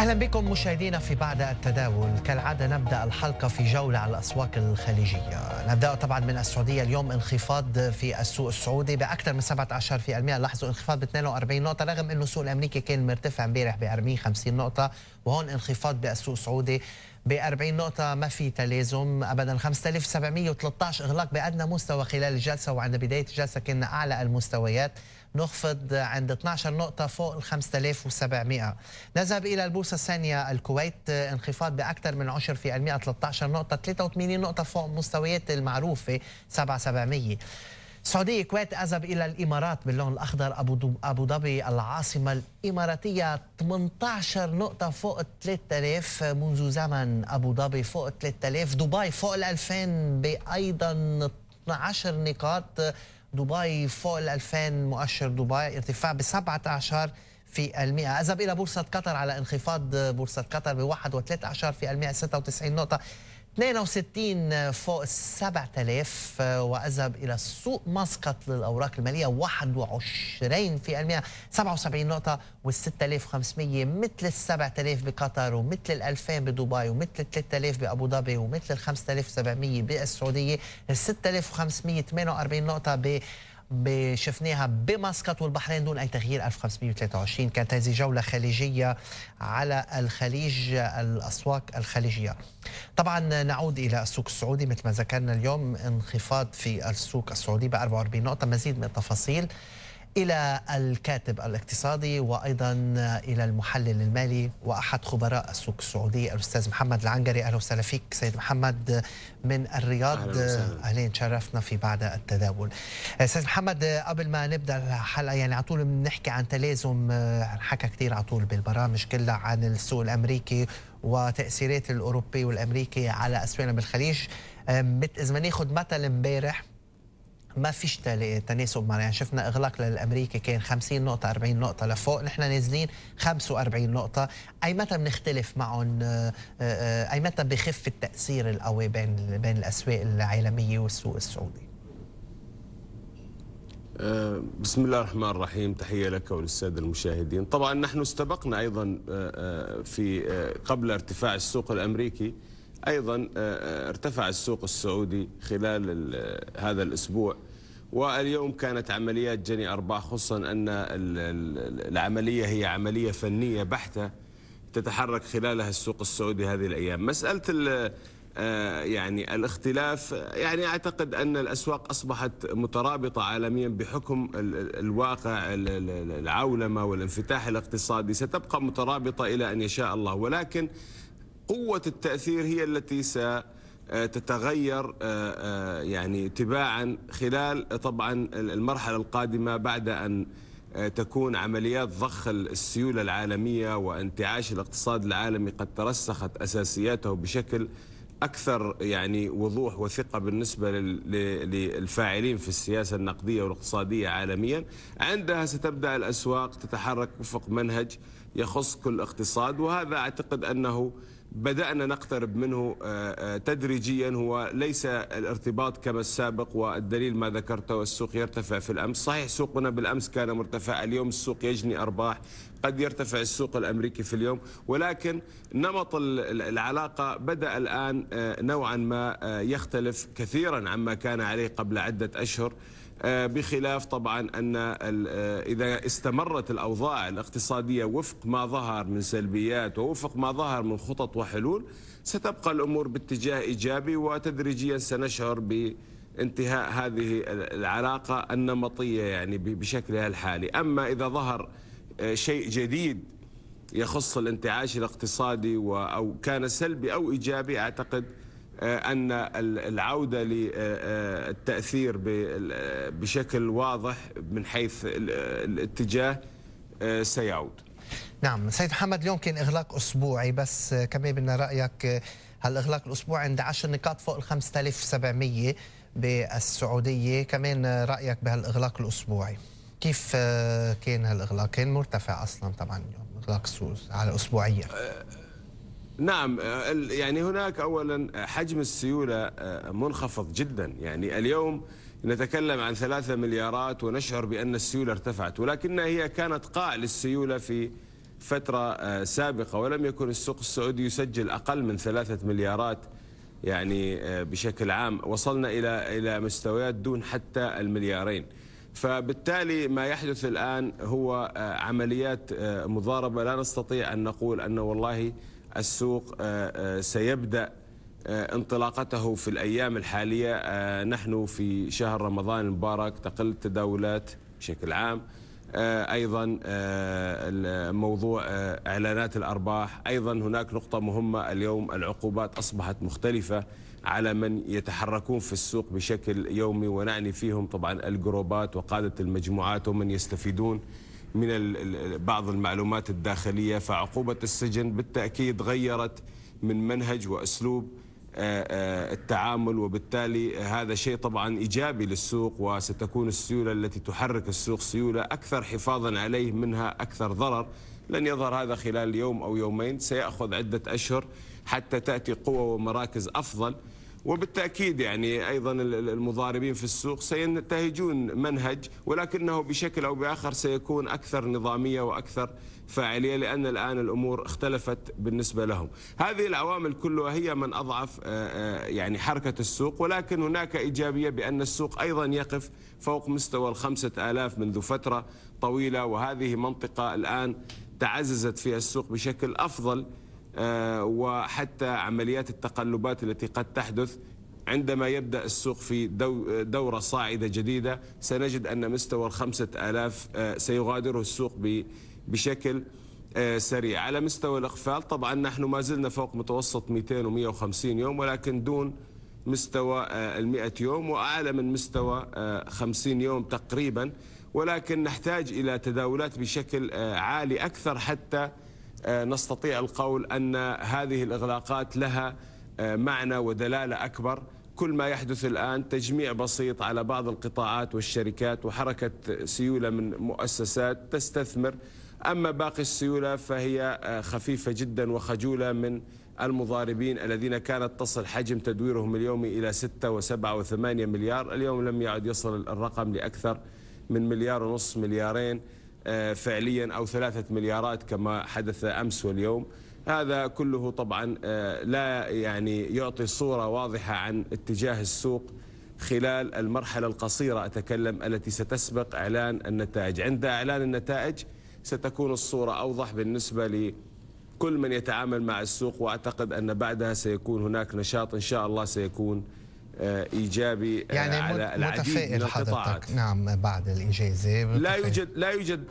أهلا بكم مشاهدينا في بعد التداول كالعادة نبدأ الحلقة في جولة على الأسواق الخليجية نبدأ طبعا من السعودية اليوم انخفاض في السوق السعودي بأكثر من 17% لاحظوا انخفاض ب 42 نقطة رغم أنه السوق الأمريكي كان مرتفع امبارح ب 40 50 نقطة وهون انخفاض بالسوق السعودي ب 40 نقطة ما في تلازم أبدا 5713 إغلاق بأدنى مستوى خلال الجلسة وعند بداية الجلسة كنا أعلى المستويات نخفض عند 12 نقطة فوق ال 5700 نذهب إلى البورصة الثانية الكويت انخفاض بأكثر من 10 في 13 نقطة 83 نقطة فوق مستويات المعروفة 7700 السعودية كويت أذهب إلى الإمارات باللون الأخضر أبو, أبو ظبي العاصمة الإماراتية 18 نقطة فوق 3000 منذ زمن أبو ظبي فوق 3000 دبي فوق ال 2000 بأيضا 12 نقاط دبي فوق ال 2000 مؤشر دبي ارتفاع ب 17 في المئة أذهب إلى بورصة قطر على انخفاض بورصة قطر ب 1.13 في المئة 96 نقطة 62 فوق 7000 آه، وأذهب إلى سوق مسقط للأوراق المالية 21 في المئة 77 نقطه و وال6500 مثل ال7000 بقطر ومثل ال2000 بدبي ومثل ال3000 بأبو ظبي ومثل ال5700 بالسعودية ال6548 نقطة ب شفناها بمسقط والبحرين دون اي تغيير 1523 كانت هذه جوله خليجيه على الخليج الاسواق الخليجيه. طبعا نعود الى السوق السعودي مثل ما ذكرنا اليوم انخفاض في السوق السعودي ب 44 نقطه مزيد من التفاصيل إلى الكاتب الاقتصادي وأيضا إلى المحلل المالي وأحد خبراء السوق السعودي الأستاذ محمد العنجري أهلا وسهلا فيك سيد محمد من الرياض أهلا أهلين شرفنا في بعد التداول أستاذ محمد قبل ما نبدأ الحلقة يعني على طول بنحكي عن تلازم حكى كثير على طول بالبرامج كلها عن السوق الأمريكي وتأثيرات الأوروبي والأمريكي على أسواقنا بالخليج إذا ناخذ مثل امبارح ما فيش تناسب معنا يعني شفنا اغلاق للامريكي كان 50 نقطه 40 نقطه لفوق نحن نازلين 45 نقطه اي متى بنختلف معهم آه، آه، اي متى بخف التاثير القوي بين بين الاسواق العالميه والسوق السعودي آه، بسم الله الرحمن الرحيم تحية لك وللسادة المشاهدين طبعا نحن استبقنا أيضا في قبل ارتفاع السوق الأمريكي أيضا آه، آه، ارتفع السوق السعودي خلال آه، هذا الأسبوع واليوم كانت عمليات جني أرباح خصوصا أن العملية هي عملية فنية بحتة تتحرك خلالها السوق السعودي هذه الأيام مسألة يعني الاختلاف يعني أعتقد أن الأسواق أصبحت مترابطة عالميا بحكم الواقع العولمة والانفتاح الاقتصادي ستبقى مترابطة إلى أن يشاء الله ولكن قوة التأثير هي التي ستتغير آه، آه، يعني تباعا خلال طبعا المرحلة القادمة بعد أن آه، تكون عمليات ضخ السيولة العالمية وانتعاش الاقتصاد العالمي قد ترسخت أساسياته بشكل أكثر يعني وضوح وثقة بالنسبة للفاعلين في السياسة النقدية والاقتصادية عالميا عندها ستبدأ الأسواق تتحرك وفق منهج يخص كل اقتصاد وهذا أعتقد أنه بدأنا نقترب منه آه، آه، تدريجيا هو ليس الارتباط كما السابق والدليل ما ذكرته السوق يرتفع في الأمس صحيح سوقنا بالأمس كان مرتفع اليوم السوق يجني أرباح قد يرتفع السوق الأمريكي في اليوم ولكن نمط العلاقة بدأ الآن آه، نوعا ما يختلف كثيرا عما كان عليه قبل عدة أشهر آه، بخلاف طبعا أن آه، إذا استمرت الأوضاع الاقتصادية وفق ما ظهر من سلبيات ووفق ما ظهر من خطط وحلول ستبقى الأمور باتجاه إيجابي وتدريجيا سنشعر ب انتهاء هذه العلاقة النمطية يعني بشكلها الحالي أما إذا ظهر آه، شيء جديد يخص الانتعاش الاقتصادي أو كان سلبي أو إيجابي أعتقد آه، أن العودة للتأثير آه، آه، بشكل واضح من حيث الاتجاه سيعود نعم سيد محمد اليوم كان إغلاق أسبوعي بس كمان بدنا رأيك هالإغلاق الأسبوعي عند 10 نقاط فوق ال 5700 بالسعودية كمان رأيك بهالإغلاق الأسبوعي كيف كان هالإغلاق كان مرتفع أصلا طبعا اليوم إغلاق سوز على أسبوعيا نعم آه، يعني هناك اولا آه، حجم السيوله آه، منخفض جدا يعني اليوم نتكلم عن ثلاثة مليارات ونشعر بأن السيولة ارتفعت ولكنها هي كانت قاع للسيولة في فترة سابقة ولم يكن السوق السعودي يسجل أقل من ثلاثة مليارات يعني بشكل عام وصلنا إلى إلى مستويات دون حتى المليارين فبالتالي ما يحدث الآن هو عمليات مضاربة لا نستطيع أن نقول أن والله السوق آه، آه، سيبدأ آه، انطلاقته في الأيام الحالية نحن في شهر رمضان المبارك تقل التداولات بشكل عام أيضا موضوع إعلانات الأرباح أيضا هناك نقطة مهمة اليوم العقوبات أصبحت مختلفة على من يتحركون في السوق بشكل يومي ونعني فيهم طبعا الجروبات وقادة المجموعات ومن يستفيدون من بعض المعلومات الداخلية فعقوبة السجن بالتأكيد غيرت من منهج وأسلوب آه، آه، التعامل وبالتالي هذا شيء طبعا إيجابي للسوق وستكون السيولة التي تحرك السوق سيولة أكثر حفاظا عليه منها أكثر ضرر لن يظهر هذا خلال يوم أو يومين سيأخذ عدة أشهر حتى تأتي قوة ومراكز أفضل وبالتأكيد يعني أيضا المضاربين في السوق سينتهجون منهج ولكنه بشكل أو بآخر سيكون أكثر نظامية وأكثر فاعلية لأن الآن الأمور اختلفت بالنسبة لهم هذه العوامل كلها هي من أضعف آه، آه، يعني حركة السوق ولكن هناك إيجابية بأن السوق أيضا يقف فوق مستوى ال آلاف منذ فترة طويلة وهذه منطقة الآن تعززت فيها السوق بشكل أفضل آه، وحتى عمليات التقلبات التي قد تحدث عندما يبدأ السوق في دورة صاعدة جديدة سنجد أن مستوى الخمسة آلاف آه، سيغادره السوق بشكل آه، سريع على مستوى الإقفال طبعا نحن ما زلنا فوق متوسط 200 و 150 يوم ولكن دون مستوى ال 100 يوم وأعلى من مستوى 50 يوم تقريبا ولكن نحتاج إلى تداولات بشكل عالي أكثر حتى آه، نستطيع القول أن هذه الإغلاقات لها آه، معنى ودلالة أكبر كل ما يحدث الآن تجميع بسيط على بعض القطاعات والشركات وحركة سيولة من مؤسسات تستثمر أما باقي السيولة فهي آه، خفيفة جدا وخجولة من المضاربين الذين كانت تصل حجم تدويرهم اليومي إلى 6 و7 و8 مليار اليوم لم يعد يصل الرقم لأكثر من مليار ونصف مليارين آه، فعليا أو ثلاثة مليارات كما حدث أمس واليوم هذا كله طبعا آه، لا يعني يعطي صورة واضحة عن اتجاه السوق خلال المرحلة القصيرة أتكلم التي ستسبق إعلان النتائج عند إعلان النتائج ستكون الصورة أوضح بالنسبة لكل من يتعامل مع السوق وأعتقد أن بعدها سيكون هناك نشاط إن شاء الله سيكون آه، ايجابي آه، يعني على العديد من القطاعات نعم بعد الاجازه متفائل. لا يوجد لا يوجد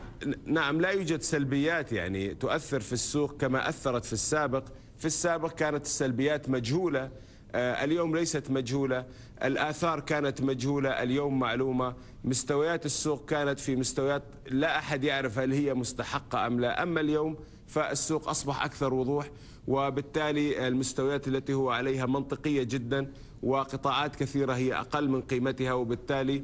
نعم لا يوجد سلبيات يعني تؤثر في السوق كما اثرت في السابق في السابق كانت السلبيات مجهوله آه، اليوم ليست مجهولة الآثار كانت مجهولة اليوم معلومة مستويات السوق كانت في مستويات لا أحد يعرف هل هي مستحقة أم لا أما اليوم فالسوق أصبح أكثر وضوح وبالتالي المستويات التي هو عليها منطقية جدا وقطاعات كثيرة هي أقل من قيمتها وبالتالي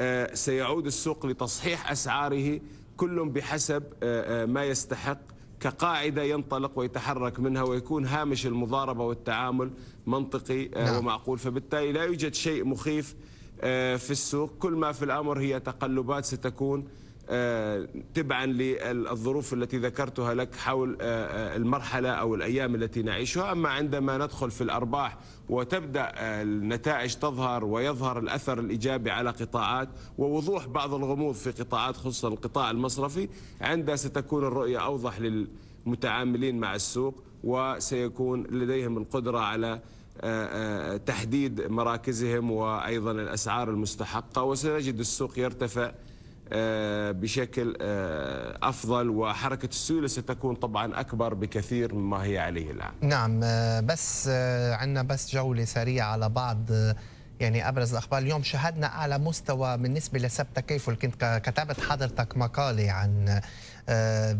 آه، سيعود السوق لتصحيح أسعاره كل بحسب آه، ما يستحق كقاعدة ينطلق ويتحرك منها ويكون هامش المضاربة والتعامل منطقي آه، نعم. ومعقول فبالتالي لا يوجد شيء مخيف آه، في السوق كل ما في الأمر هي تقلبات ستكون آه، تبعا للظروف التي ذكرتها لك حول آه، آه، المرحلة أو الأيام التي نعيشها أما عندما ندخل في الأرباح وتبدأ النتائج تظهر ويظهر الأثر الإيجابي على قطاعات ووضوح بعض الغموض في قطاعات خصوصا القطاع المصرفي عندها ستكون الرؤية أوضح للمتعاملين مع السوق وسيكون لديهم القدرة على تحديد مراكزهم وأيضا الأسعار المستحقة وسنجد السوق يرتفع آه، بشكل آه، أفضل وحركة السيولة ستكون طبعا أكبر بكثير مما هي عليه الآن نعم آه، بس عندنا بس جولة سريعة على بعض يعني ابرز الاخبار اليوم شهدنا اعلى مستوى بالنسبه لسب تكافل كنت كتبت حضرتك مقاله عن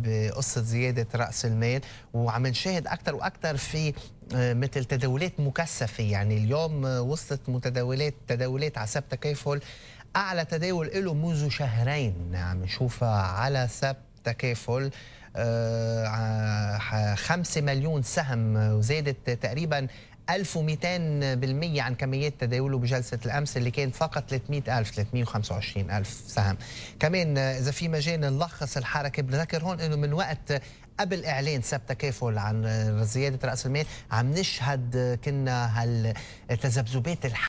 بقصه زياده راس المال وعم نشاهد اكثر واكثر في مثل تداولات مكثفه يعني اليوم وصلت متداولات تداولات على سب تكافل أعلى تداول له منذ شهرين عم نشوفها على سب تكافل 5 آه، مليون سهم وزادت تقريبا 1200% عن كميات تداوله بجلسة الأمس اللي كان فقط 300000 325000 سهم كمان إذا في مجال نلخص الحركة بنذكر هون أنه من وقت قبل اعلان سب تكافل عن زياده راس المال عم نشهد كنا هالتذبذبات الح